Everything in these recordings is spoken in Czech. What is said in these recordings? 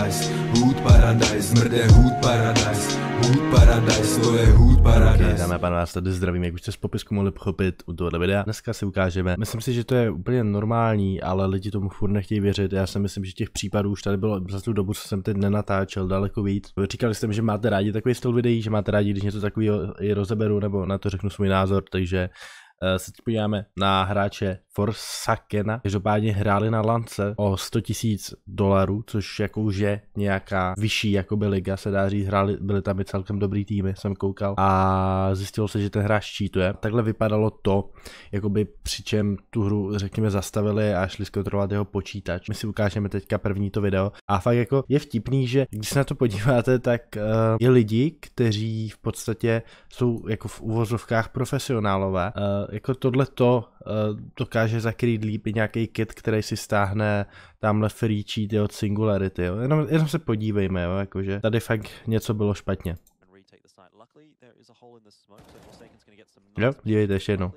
paradise, hood paradise, mrde hood paradise, hood paradise, to je hood paradise. Okay, dámy a pánové, vás tady zdravím, jak už jste z popisku mohli pochopit u tohoto videa. Dneska si ukážeme, myslím si, že to je úplně normální, ale lidi tomu furt nechtějí věřit. Já si myslím, že těch případů už tady bylo za tu dobu, co jsem teď nenatáčel, daleko víc. Říkali jste mi, že máte rádi takový styl videí, že máte rádi, když něco takového i rozeberu nebo na to řeknu svůj názor, takže Eh, se podíváme na hráče Forsakena. Každopádně hráli na lance o 100 tisíc dolarů, což jako už je nějaká vyšší jakoby liga, se dá říct, hráli, byly tam i celkem dobrý týmy, jsem koukal a zjistilo se, že ten hráč čítuje. Takhle vypadalo to, jakoby přičem tu hru, řekněme, zastavili a šli zkontrolovat jeho počítač. My si ukážeme teďka první to video a fakt jako je vtipný, že když se na to podíváte, tak uh, je lidi, kteří v podstatě jsou jako v uvozovkách profesionálové, uh, jako to uh, dokáže zakrýt líp i nějaký kit, který si stáhne tamhle free cheat od Singularity, jo. Jenom, jenom se podívejme, jo, jakože tady fakt něco bylo špatně. Jo, dívejte ještě jednou.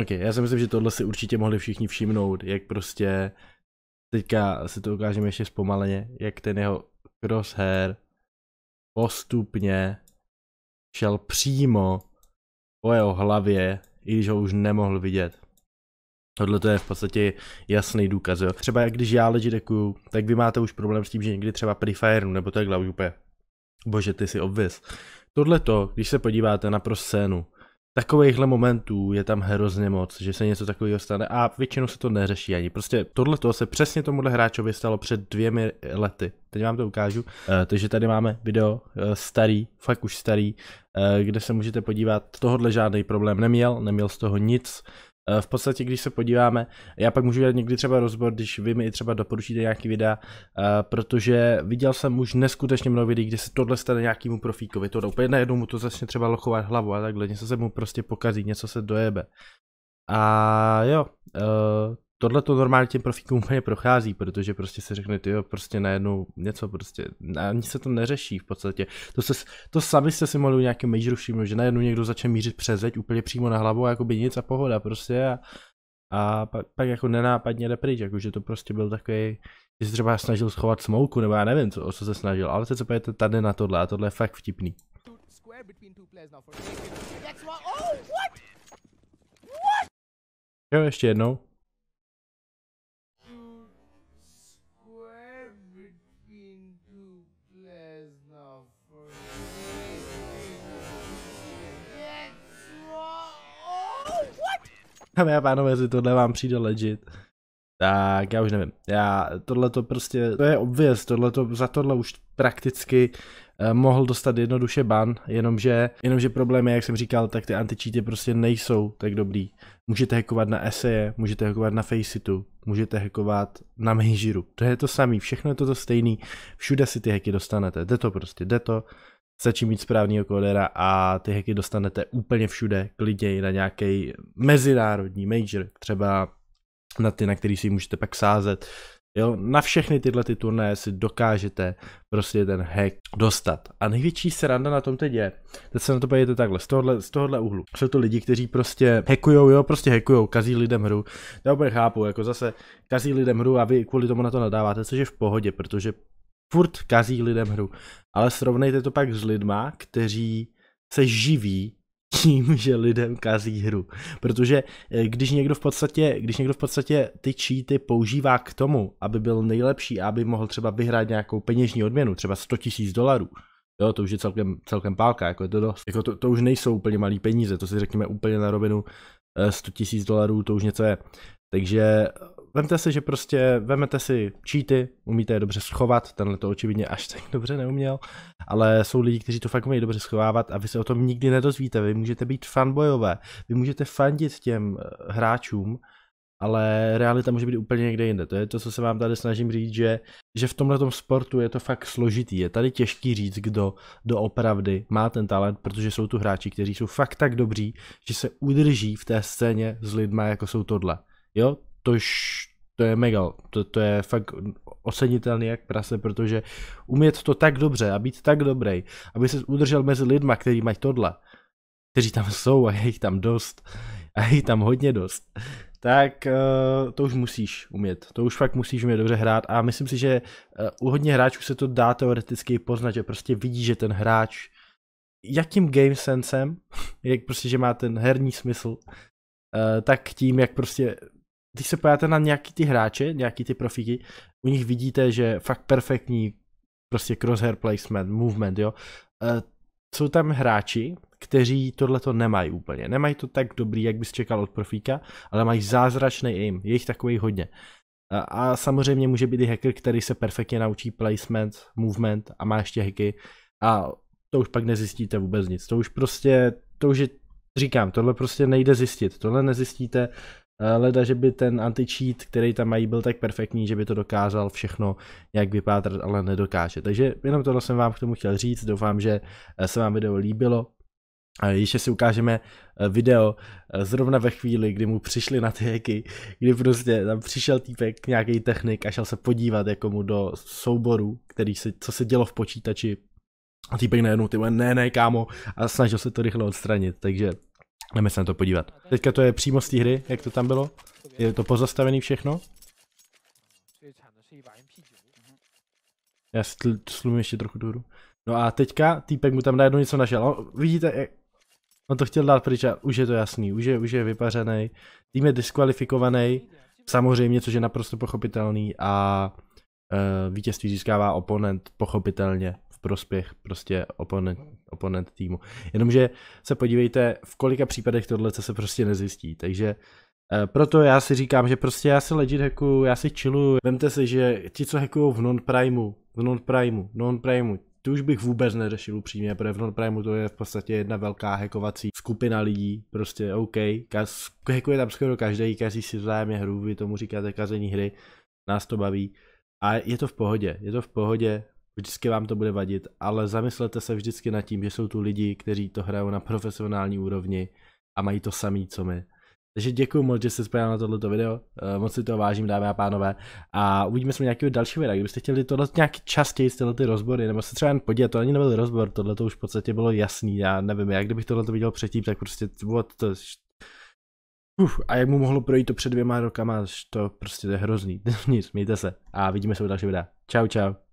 Ok, já si myslím, že tohle si určitě mohli všichni všimnout, jak prostě Teďka si to ukážeme ještě zpomaleně, jak ten jeho crosshair postupně šel přímo po jeho hlavě, i když ho už nemohl vidět. Tohle to je v podstatě jasný důkaz, jo. Třeba jak když já legit dekuju, tak vy máte už problém s tím, že někdy třeba pri fireu nebo takhle už úplně, bože ty si obvis. Tohle to, když se podíváte na pro scénu, Takovýchhle momentů je tam hrozně moc, že se něco takového stane a většinou se to neřeší ani. Prostě tohle se přesně tomuhle hráčovi stalo před dvěmi lety. Teď vám to ukážu. Uh, takže tady máme video uh, starý, fakt už starý, uh, kde se můžete podívat. Tohle žádný problém neměl, neměl z toho nic. Eh, v podstatě, když se podíváme, já pak můžu dělat někdy třeba rozbor, když vy mi třeba doporučíte nějaký videa, eh, protože viděl jsem už neskutečně mnoho videí, kde se tohle stane nějakému profíkovi, to úplně najednou mu to začne třeba lochovat hlavu a takhle, něco se mu prostě pokazí, něco se dojebe. A jo, eh, tohle to normálně těm profíkům úplně prochází, protože prostě se řekne, ty jo, prostě najednou něco prostě, ani se to neřeší v podstatě. To, se, to sami jste si mohli u nějakém majoru všimnout, že najednou někdo začne mířit přes zeď úplně přímo na hlavu a jako by nic a pohoda prostě a, a pak, pak jako nenápadně jde pryč, jako že to prostě byl takový, že se třeba snažil schovat smouku, nebo já nevím, co, o co se snažil, ale teď se pojďte tady na tohle a tohle je fakt vtipný. Jo, ještě jednou. Dámy a pánové, jestli tohle vám přijde legit, tak já už nevím. Já tohle to prostě, to je obvěz, tohle to, za tohle už prakticky eh, mohl dostat jednoduše ban, jenomže, jenomže problém je, jak jsem říkal, tak ty antičíty prostě nejsou tak dobrý. Můžete hackovat na eseje, můžete hackovat na Faceitu, můžete hackovat na Meijiru. To je to samý, všechno je to to stejný, všude si ty hacky dostanete, jde to prostě, jde to stačí mít správného kodera a ty hacky dostanete úplně všude, klidně na nějaký mezinárodní major, třeba na ty, na který si můžete pak sázet. Jo, na všechny tyhle ty turnaje si dokážete prostě ten hack dostat. A největší sranda na tom teď je, teď se na to pojďte takhle, z tohohle, z tohohle úhlu. Jsou to lidi, kteří prostě hackujou, jo, prostě hackujou, kazí lidem hru. Já úplně chápu, jako zase kazí lidem hru a vy kvůli tomu na to nadáváte, což je v pohodě, protože furt kazí lidem hru. Ale srovnejte to pak s lidma, kteří se živí tím, že lidem kazí hru. Protože eh, když někdo v podstatě, když někdo v podstatě ty cheaty používá k tomu, aby byl nejlepší a aby mohl třeba vyhrát nějakou peněžní odměnu, třeba 100 tisíc dolarů, Jo, to už je celkem, celkem pálka, jako je to dost. Jako to, to už nejsou úplně malý peníze, to si řekněme úplně na rovinu 100 eh, tisíc dolarů, to už něco je. Takže vemte si, že prostě vemete si cheaty, umíte je dobře schovat, tenhle to očividně až tak dobře neuměl, ale jsou lidi, kteří to fakt umějí dobře schovávat a vy se o tom nikdy nedozvíte, vy můžete být fanbojové, vy můžete fandit těm eh, hráčům, ale realita může být úplně někde jinde. To je to, co se vám tady snažím říct, že, že v tomhle sportu je to fakt složitý. Je tady těžký říct, kdo doopravdy má ten talent, protože jsou tu hráči, kteří jsou fakt tak dobří, že se udrží v té scéně s lidma, jako jsou tohle. Jo, tož to je mega, to, to je fakt ocenitelný jak prase, protože umět to tak dobře a být tak dobrý, aby se udržel mezi lidma, kteří mají tohle, kteří tam jsou a je jich tam dost, a je jich tam hodně dost, tak eh, to už musíš umět. To už fakt musíš umět dobře hrát a myslím si, že eh, u hodně hráčů se to dá teoreticky poznat, že prostě vidí, že ten hráč jakým game sensem, jak prostě, že má ten herní smysl, eh, tak tím, jak prostě když se pojáte na nějaký ty hráče, nějaký ty profíky, u nich vidíte, že fakt perfektní prostě crosshair placement, movement, jo. E, jsou tam hráči, kteří tohle to nemají úplně. Nemají to tak dobrý, jak bys čekal od profíka, ale mají zázračný aim, je jich takový hodně. A, e, a samozřejmě může být i hacker, který se perfektně naučí placement, movement a má ještě hacky a to už pak nezjistíte vůbec nic. To už prostě, to už je, říkám, tohle prostě nejde zjistit, tohle nezjistíte Eh, leda, že by ten anti-cheat, který tam mají, byl tak perfektní, že by to dokázal všechno nějak vypátrat, ale nedokáže. Takže jenom tohle jsem vám k tomu chtěl říct, doufám, že eh, se vám video líbilo. A ještě si ukážeme eh, video zrovna ve chvíli, kdy mu přišli na ty heky, kdy prostě tam přišel týpek, nějaký technik a šel se podívat jako mu do souboru, který se, co se dělo v počítači. A týpek najednou, ty ne, ne, kámo, a snažil se to rychle odstranit, takže Jdeme se na to podívat. Teďka to je přímo z té hry, jak to tam bylo? Je to pozastavený všechno? Já si slumím ještě trochu důru. No a teďka týpek mu tam najednou něco našel. No, vidíte, jak... on to chtěl dát pryč a už je to jasný, už je, už je vypařený. Tým je diskvalifikovaný, samozřejmě, což je naprosto pochopitelný a e, vítězství získává oponent, pochopitelně, v prospěch prostě oponent, oponent týmu. Jenomže se podívejte, v kolika případech tohle se prostě nezjistí, takže eh, proto já si říkám, že prostě já si legit hackuju, já si chilluju. Vemte si, že ti, co hackujou v non-primu, v non-primu, non-primu, ty už bych vůbec neřešil upřímně, protože v non-primu to je v podstatě jedna velká hackovací skupina lidí, prostě OK, kaz, hackuje tam skoro každý, každý si vzájemně hru, vy tomu říkáte kazení hry, nás to baví. A je to v pohodě, je to v pohodě, vždycky vám to bude vadit, ale zamyslete se vždycky nad tím, že jsou tu lidi, kteří to hrajou na profesionální úrovni a mají to samý, co my. Takže děkuji moc, že jste spojili na tohleto video, eh, moc si to vážím, dámy a pánové. A uvidíme se nějakého dalšího videa, kdybyste chtěli tohle nějaký častěji z ty rozbory, nebo se třeba jen podívat, to ani nebyl rozbor, tohle to už v podstatě bylo jasný, já nevím, jak kdybych tohle viděl předtím, tak prostě to, to Uf, a jak mu mohlo projít to před dvěma rokama, to prostě je hrozný. Nic, mějte se a vidíme se u dalšího videa. Čau, čau.